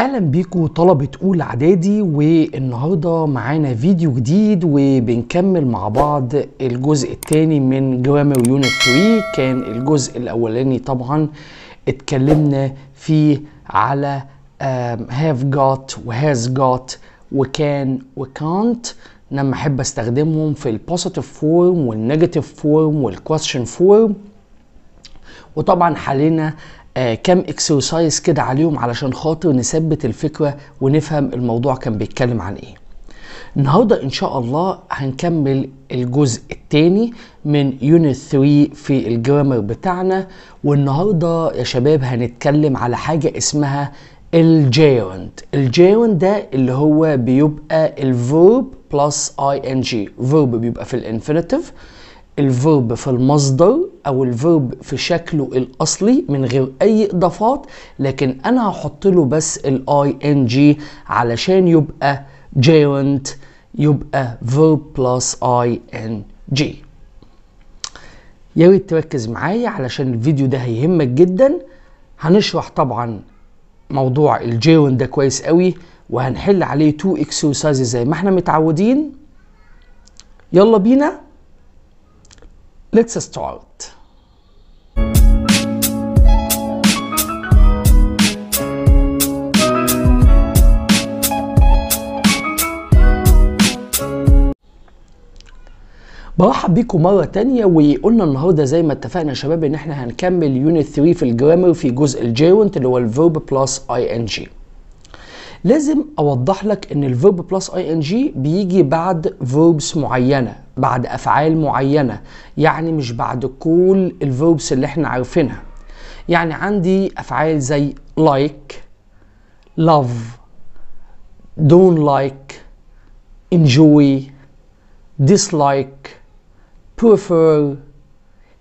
اهلا بيكم طلبه اولى اعدادي والنهارده معانا فيديو جديد وبنكمل مع بعض الجزء الثاني من جرامر يونت 3 كان الجزء الاولاني طبعا اتكلمنا فيه على هاف جوت وهاز جوت وكان وكانت لما احب استخدمهم في البوزيتيف فورم والنيجاتيف فورم والكويشن فورم وطبعا حلينا آه كام اكسرسايز كده عليهم علشان خاطر نثبت الفكره ونفهم الموضوع كان بيتكلم عن ايه النهارده ان شاء الله هنكمل الجزء الثاني من يونت 3 في الجرامر بتاعنا والنهارده يا شباب هنتكلم على حاجه اسمها الجيرند الجيرند ده اللي هو بيبقى الفيرب بلس اي ان جي فيرب بيبقى في الانفينيتيف الفيرب في المصدر او الفيرب في شكله الاصلي من غير اي اضافات لكن انا هحط له بس الاي ان جي علشان يبقى جيرنت يبقى فيرب بلس اي ان جي يا ريت تركز معايا علشان الفيديو ده هيهمك جدا هنشرح طبعا موضوع الجيرن ده كويس قوي وهنحل عليه تو اكسرسايز زي ما احنا متعودين يلا بينا Let's start. برحب بيكم مرة تانية وقلنا النهاردة زي ما اتفقنا يا شباب ان احنا هنكمل يونت 3 في الجرامر في جزء الجيرونت اللي هو الفيرب بلس اي ان جي. لازم اوضح لك ان الفيرب بلس اي ان جي بيجي بعد فيربس معينه بعد افعال معينه يعني مش بعد كل الفيربس اللي احنا عارفينها يعني عندي افعال زي لايك لاف دون لايك انجوي dislike prefer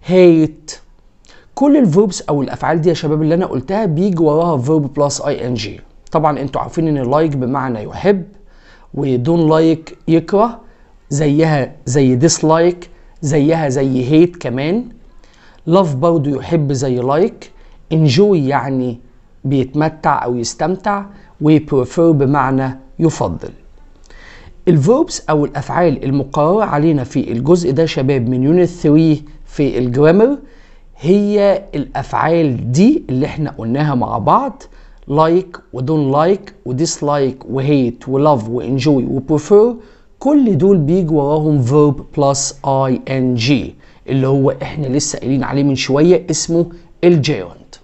hate كل الفيربس او الافعال دي يا شباب اللي انا قلتها بيجي وراها فيرب بلس اي ان جي طبعا انتوا عارفين ان لايك بمعنى يحب ودون لايك يكره زيها زي ديسلايك زيها زي هيت كمان لاف برضه يحب زي لايك انجوي يعني بيتمتع او يستمتع وبريفير بمعنى يفضل الفيربس او الافعال المقرره علينا في الجزء ده شباب من يونت 3 في الجرامر هي الافعال دي اللي احنا قلناها مع بعض لايك ودون لايك وديسلايك وهيت ولاف وانجوي وبريفير كل دول بيجي وراهم فيرب بلس اي ان جي اللي هو احنا لسه قايلين عليه من شويه اسمه الجيرند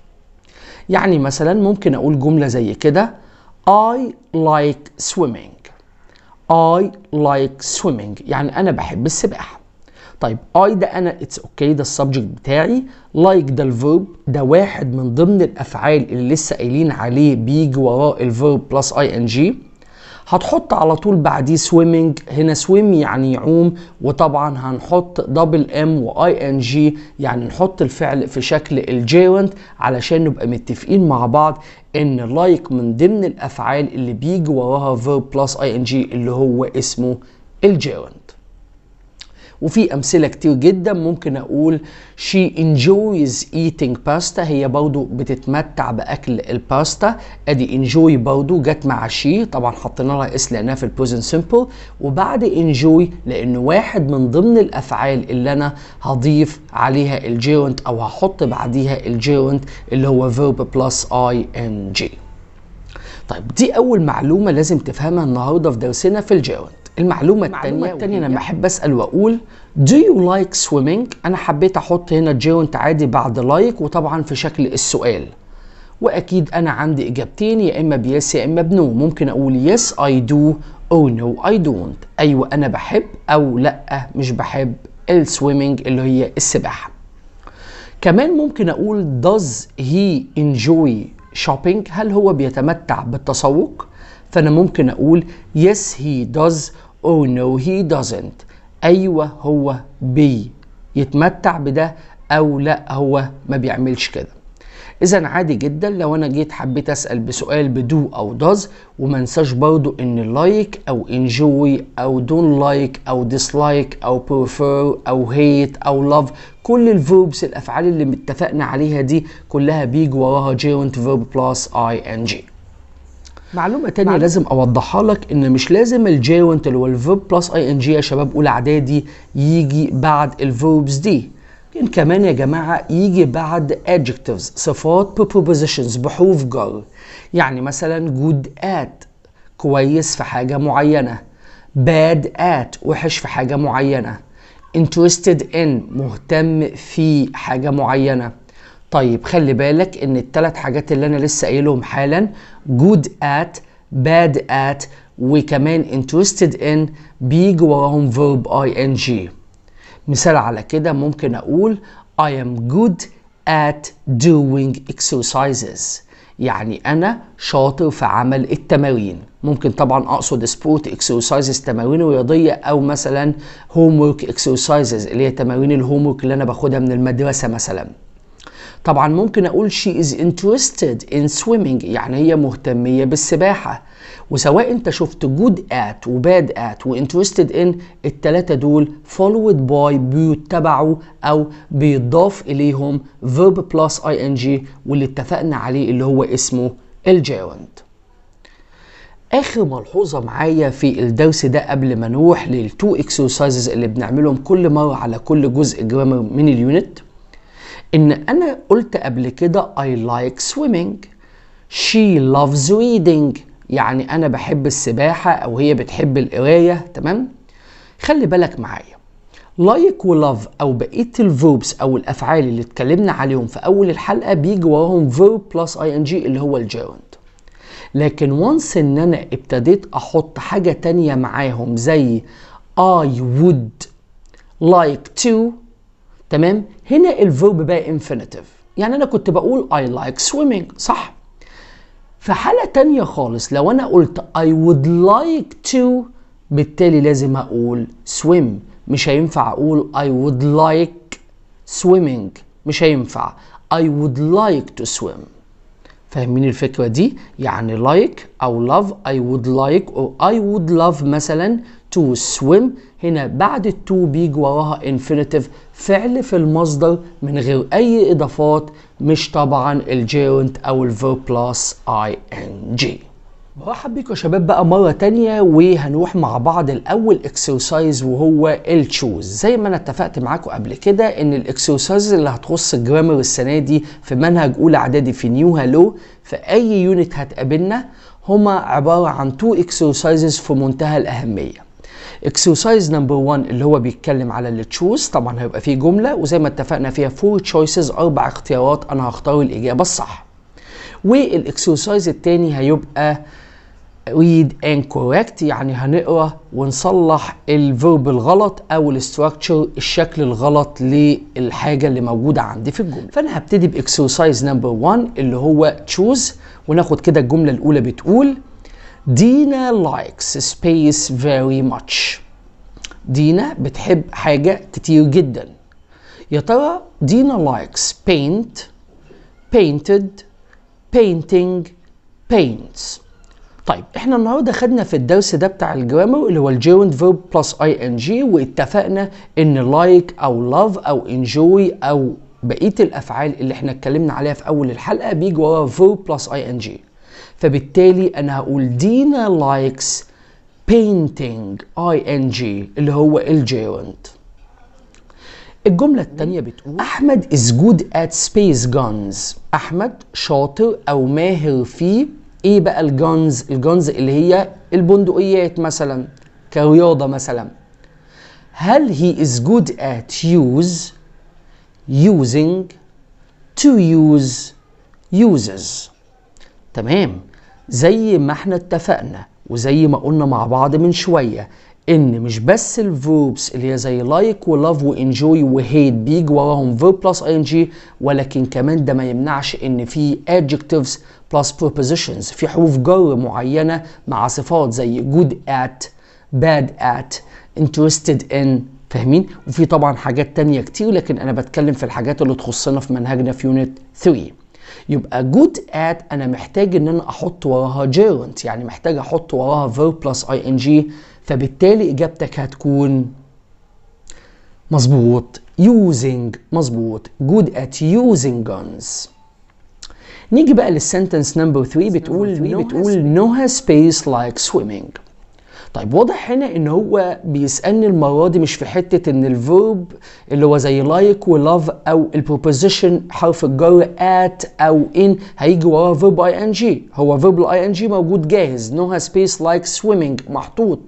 يعني مثلا ممكن اقول جمله زي كده اي لايك swimming I like swimming يعني انا بحب السباحه طيب اي آه، ده انا اتس اوكي okay, ده السبجكت بتاعي لايك like ده الفيرب ده واحد من ضمن الافعال اللي لسه قايلين عليه بيجي وراه الفيرب بلس اي ان جي هتحط على طول بعديه سويمنج هنا سويم يعني يعوم وطبعا هنحط دبل ام واي ان جي يعني نحط الفعل في شكل الجيرنت علشان نبقى متفقين مع بعض ان لايك من ضمن الافعال اللي بيجي وراها فيرب بلس اي ان جي اللي هو اسمه الجيرنت وفي امثله كتير جدا ممكن اقول she enjoys eating pasta هي برضو بتتمتع باكل الباستا ادي enjoy برضو جت مع she طبعا حطينا لها اس لانها في البوزن سمبل وبعد enjoy لان واحد من ضمن الافعال اللي انا هضيف عليها الجيرنت او هحط بعديها الجيرنت اللي هو verb plus ing طيب دي اول معلومه لازم تفهمها النهارده في درسنا في الجيرنت المعلومة التانية المعلومة التانية أنا يعني. بحب أسأل وأقول Do you like swimming؟ أنا حبيت أحط هنا جيونت عادي بعد لايك وطبعا في شكل السؤال وأكيد أنا عندي إجابتين يا إما بيس يا إما بنو ممكن أقول yes I do أو no I don't أيوة أنا بحب أو لأ مش بحب السويمنج اللي هي السباحة كمان ممكن أقول does he enjoy shopping هل هو بيتمتع بالتسوق؟ فأنا ممكن أقول yes he does Oh no he doesn't أيوة هو بي يتمتع بده أو لا هو ما بيعملش كده إذا عادي جدا لو أنا جيت حبيت أسأل بسؤال بدو أو داز وما انساش برضو إن لايك like أو انجوي أو دون لايك like أو ديسلايك أو بريفير أو هيت أو لاف كل الفيربس الأفعال اللي اتفقنا عليها دي كلها بيجي وراها جيرنت فيرب بلس أي إن جي معلومه تانية معلومة. لازم اوضحها لك ان مش لازم الجاونت اللي هو الفيرب بلس اي ان جي يا شباب اولى اعدادي يجي بعد الفيربز دي ممكن كمان يا جماعه يجي بعد adjectives صفات prepositions بحروف جر يعني مثلا good at كويس في حاجه معينه bad at وحش في حاجه معينه interested in مهتم في حاجه معينه طيب خلي بالك ان الثلاث حاجات اللي انا لسه قايلهم حالا جود ات باد ات وكمان انترستد ان بيجوا وراهم فيرب اي ان جي مثال على كده ممكن اقول I am good at doing exercises يعني انا شاطر في عمل التمارين ممكن طبعا اقصد سبورت اكسرسايزز تمارين رياضيه او مثلا هوم ورك اكسرسايزز اللي هي تمارين الهوم ورك اللي انا باخدها من المدرسه مثلا طبعا ممكن اقول she is interested in swimming يعني هي مهتميه بالسباحه وسواء انت شفت good at وباد at وinterested in التلاتة دول فولود باي بيتبعوا او بيضاف اليهم verb plus ing واللي اتفقنا عليه اللي هو اسمه الجيرند اخر ملحوظه معايا في الدرس ده قبل ما نروح للتو اكسرسايزز اللي بنعملهم كل مره على كل جزء جرامر من اليونت ان انا قلت قبل كده I like swimming she loves reading يعني انا بحب السباحة او هي بتحب القراية تمام خلي بالك معايا لايك ولاف او بقيه الفيربس او الافعال اللي اتكلمنا عليهم في اول الحلقه بيجي وراهم فيرب بلس اي ان جي اللي هو الجيرند لكن وانس ان انا ابتديت احط حاجه تانية معاهم زي I would like to تمام هنا الفيرب بقى انفينيتيف يعني انا كنت بقول I like swimming صح في حالة تانية خالص لو انا قلت I would like to بالتالي لازم اقول swim مش هينفع اقول I would like swimming مش هينفع I would like to swim فاهمين الفكره دي يعني لايك like او لاف اي وود لايك او اي وود لاف مثلا تو سويم هنا بعد التو بيجي وراها انفينيتيف فعل في المصدر من غير اي اضافات مش طبعا الجيرنت او الفيرب بلس اي ان جي مرحب بيكم يا شباب بقى مره تانية وهنروح مع بعض الاول اكسرسايز وهو التشوز زي ما انا اتفقت معاكم قبل كده ان الاكسرسايز اللي هتخص الجرامر السنه دي في منهج اولى اعدادي في نيو هالو في اي يونت هتقابلنا هما عباره عن تو اكسرسايزز في منتهى الاهميه اكسرسايز نمبر 1 اللي هو بيتكلم على التشوز طبعا هيبقى فيه جمله وزي ما اتفقنا فيها فور تشويسز اربع اختيارات انا هختار الاجابه الصح والاكسرسايز التاني هيبقى read and correct يعني هنقرا ونصلح الفيرب الغلط او الاستراكشر الشكل الغلط للحاجه اللي موجوده عندي في الجمله فانا هبتدي باكسرسايز نمبر 1 اللي هو تشوز وناخد كده الجمله الاولى بتقول دينا لايكس سبيس فيري ماتش دينا بتحب حاجه كتير جدا يا ترى دينا لايكس بينت painted painting paints طيب احنا النهارده خدنا في الدرس ده بتاع الجرامر اللي هو الجيرند فيرب بلس اي ان جي واتفقنا ان لايك like او لاف او انجوي او بقيه الافعال اللي احنا اتكلمنا عليها في اول الحلقه بيجي وراها فيرب بلس اي ان جي فبالتالي انا هقول دينا لايكس painting جي اللي هو الجيرند الجملة الثانية بتقول أحمد is good at space guns أحمد شاطر أو ماهر في ايه بقى الجونز الجونز اللي هي البندقيات مثلا كرياضه مثلا هل he is good at use using to use uses تمام زي ما احنا اتفقنا وزي ما قلنا مع بعض من شويه ان مش بس الفيربس اللي هي زي لايك ولاف وانجوي وهيت بيجي وراهم فيرب بلس اي ان جي ولكن كمان ده ما يمنعش ان في adjectives بلس propositions في حروف جر معينه مع صفات زي جود ات باد ات انترستد ان فاهمين وفي طبعا حاجات تانية كتير لكن انا بتكلم في الحاجات اللي تخصنا في منهجنا في يونت 3 يبقى جود ات انا محتاج ان انا احط وراها جيرنت يعني محتاج احط وراها verb بلس اي ان جي فبالتالي اجابتك هتكون مظبوط using مظبوط good at using guns نيجي بقى للسنتنس نمبر 3 بتقول بتقول نو has سبيس لايك swimming طيب واضح هنا ان هو بيسالني المره دي مش في حته ان الفيرب اللي هو زي لايك ولاف او البروبوزيشن حرف الجر ات او ان هيجي وراه فيرب اي ان جي هو فيرب الاي ان جي موجود جاهز نوها سبيس لايك سويمنج محطوط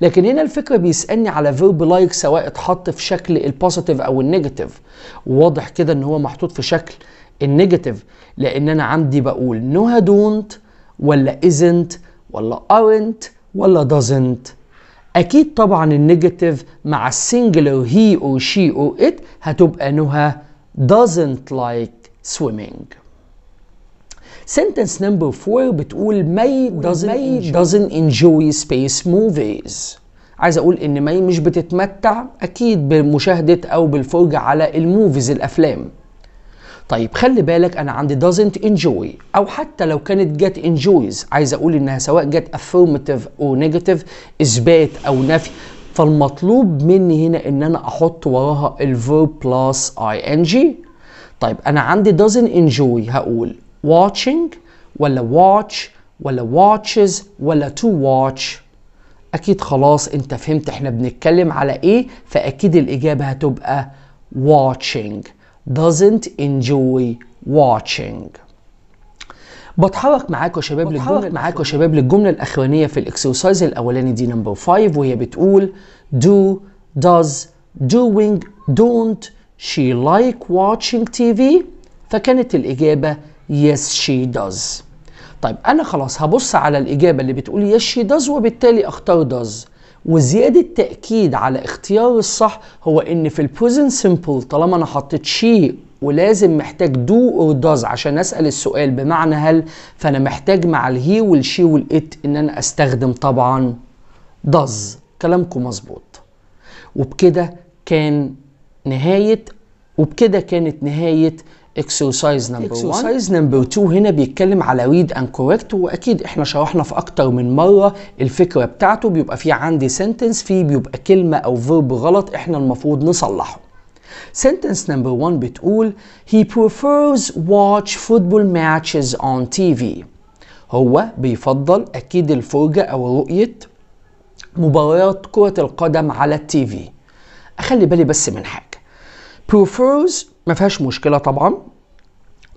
لكن هنا الفكره بيسالني على فيرب لايك سواء اتحط في شكل البوزيتيف او النيجاتيف واضح كده ان هو محطوط في شكل النيجاتيف لان انا عندي بقول نو دونت ولا ازنت ولا ارنت ولا دازنت اكيد طبعا النيجاتيف مع السنجلر هي او شي او ات هتبقى نهى doesn't like swimming سنتنس نمبر 4 بتقول ماي doesn't, doesn't enjoy space movies عايز اقول ان ماي مش بتتمتع اكيد بمشاهده او بالفرجه على الموفيز الافلام طيب خلي بالك انا عندي doesn't enjoy او حتى لو كانت جت enjoys عايز اقول انها سواء جت affirmative او negative اثبات او نفي فالمطلوب مني هنا ان انا احط وراها الفيرب بلس اي ان جي طيب انا عندي doesn't enjoy هقول watching ولا watch ولا watches ولا to watch اكيد خلاص انت فهمت احنا بنتكلم على ايه فاكيد الاجابه هتبقى watching doesn't enjoy watching بتحرك معاكم يا شباب للجمله معاكم يا شباب للجمله الاخوانيه في الاكسرسايز الاولاني دي نمبر 5 وهي بتقول do does doing don't she like watching TV فكانت الاجابه يس شي داز طيب انا خلاص هبص على الاجابه اللي بتقول يس شي داز وبالتالي اختار داز وزيادة تأكيد على اختيار الصح هو ان في البوزن سيمبل طالما انا حطيت شي ولازم محتاج دو اور داز عشان اسال السؤال بمعنى هل فانا محتاج مع الهي والشي والات ان انا استخدم طبعا داز كلامكم مظبوط وبكده كان نهايه وبكده كانت نهايه اكسرسايز نمبر 1 اكسرسايز نمبر 2 هنا بيتكلم على ريد اند كوريكت واكيد احنا شرحنا في اكتر من مره الفكره بتاعته بيبقى في عندي سنتنس فيه بيبقى كلمه او فيرب غلط احنا المفروض نصلحه سنتنس نمبر 1 بتقول He prefers watch football matches on TV هو بيفضل أكيد الفرجة أو رؤية مباريات كرة القدم على التي في أخلي بالي بس من حاجة prefers ما فيهاش مشكله طبعا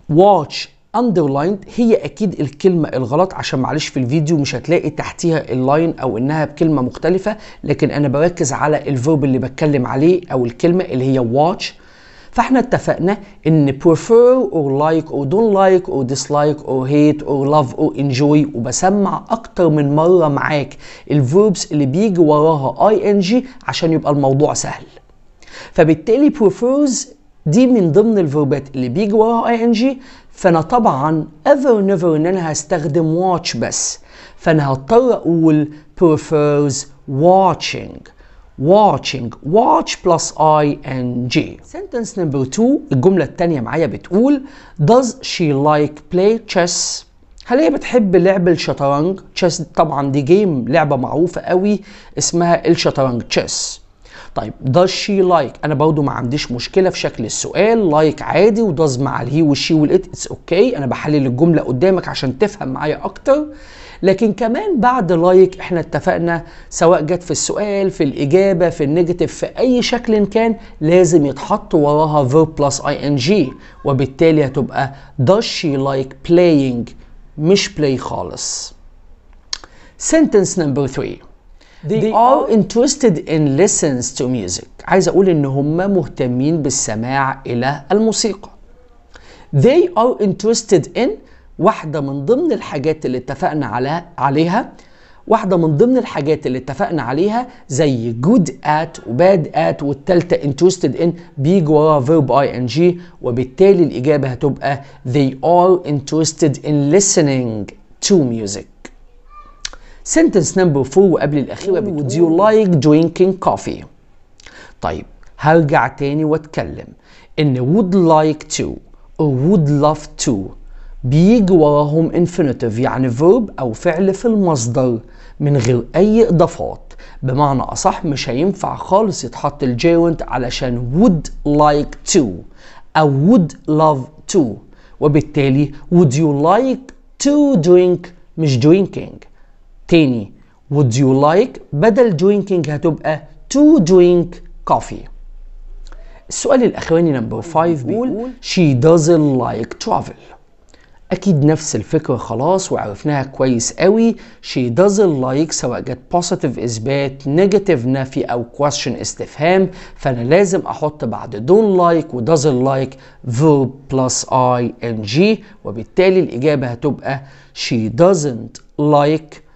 واتش underlined هي اكيد الكلمه الغلط عشان معلش في الفيديو مش هتلاقي تحتيها اللاين او انها بكلمه مختلفه لكن انا بركز على الفيرب اللي بتكلم عليه او الكلمه اللي هي watch فاحنا اتفقنا ان prefer or like or don't like or dislike or hate or love or enjoy وبسمع اكتر من مره معاك الفيربس اللي بيجي وراها ing عشان يبقى الموضوع سهل فبالتالي prefers دي من ضمن الفيربات اللي بيجي وراها اي ان جي فانا طبعا ever never ان انا هستخدم watch بس فانا هضطر اقول prefers watching watching watch plus ing sentence number two الجملة التانية معايا بتقول does she like play chess هل هي بتحب لعب الشطرنج chess طبعا دي جيم لعبة معروفة قوي اسمها الشطرنج chess طيب does she like انا برضو ما عنديش مشكله في شكل السؤال لايك like عادي وداز مع الهي والشي والات اتس اوكي انا بحلل الجمله قدامك عشان تفهم معايا اكتر لكن كمان بعد لايك like احنا اتفقنا سواء جت في السؤال في الاجابه في النيجاتيف في اي شكل كان لازم يتحط وراها verb plus ing وبالتالي هتبقى does she like playing مش play خالص sentence number 3 They are interested in listens to music. عايز أقول إن هم مهتمين بالسماع إلى الموسيقى. They are interested in واحدة من ضمن الحاجات اللي اتفقنا على عليها واحدة من ضمن الحاجات اللي اتفقنا عليها زي good at وباد at والتالتة interested in بيجي وراها verb ing وبالتالي الإجابة هتبقى they are interested in listening to music سنتنس نمبر 4 وقبل الاخيره would you like drinking coffee طيب هرجع تاني واتكلم ان would like to or would love to بيجي وراهم infinitive يعني verb او فعل في المصدر من غير اي اضافات بمعنى اصح مش هينفع خالص يتحط الجيرنت علشان would like to او would love to وبالتالي would you like to drink مش drinking تاني would you like بدل drinking هتبقى to drink coffee السؤال الاخراني نمبر 5 بيقول she doesn't like travel اكيد نفس الفكره خلاص وعرفناها كويس قوي she doesn't like سواء جت positive اثبات negative نفي او question استفهام فانا لازم احط بعد don't like و doesn't like verb plus ing وبالتالي الاجابه هتبقى she doesn't like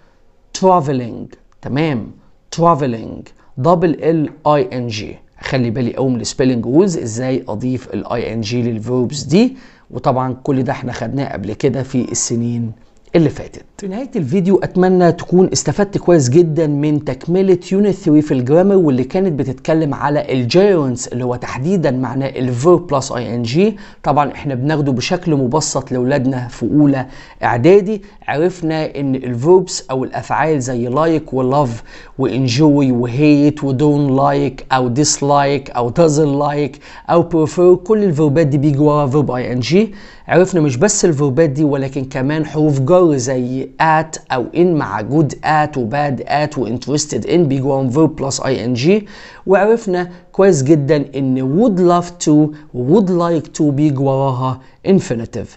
traveling تمام traveling دبل ال اي ان جي خلي بالي قوي من السبيلنج رولز ازاي اضيف الاي ان جي للفيربس دي وطبعا كل ده احنا خدناه قبل كده في السنين اللي فاتت في نهاية الفيديو أتمنى تكون استفدت كويس جدا من تكملة يونت 3 في الجرامر واللي كانت بتتكلم على الجيرونس اللي هو تحديدا معناه الفير بلس اي ان جي طبعا احنا بناخده بشكل مبسط لأولادنا في أولى إعدادي عرفنا إن الفيربس أو الأفعال زي لايك ولاف وانجوي وهيت ودون لايك أو ديسلايك أو دازن لايك أو بريفير كل الفيربات دي بيجي ورا فيرب اي ان جي عرفنا مش بس الفيربات دي ولكن كمان حروف جر ار زي ات او ان مع جود ات وباد ات وانترستد ان بيجوا عن فيرب بلس اي ان جي وعرفنا كويس جدا ان would love to would like to بيجوا وراها infinitive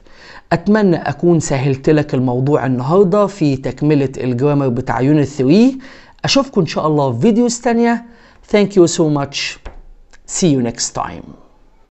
اتمنى اكون سهلت لك الموضوع النهارده في تكمله الجرامر بتاع يونت 3 اشوفكم ان شاء الله في فيديوز تانيه Thank you so much. See you next time.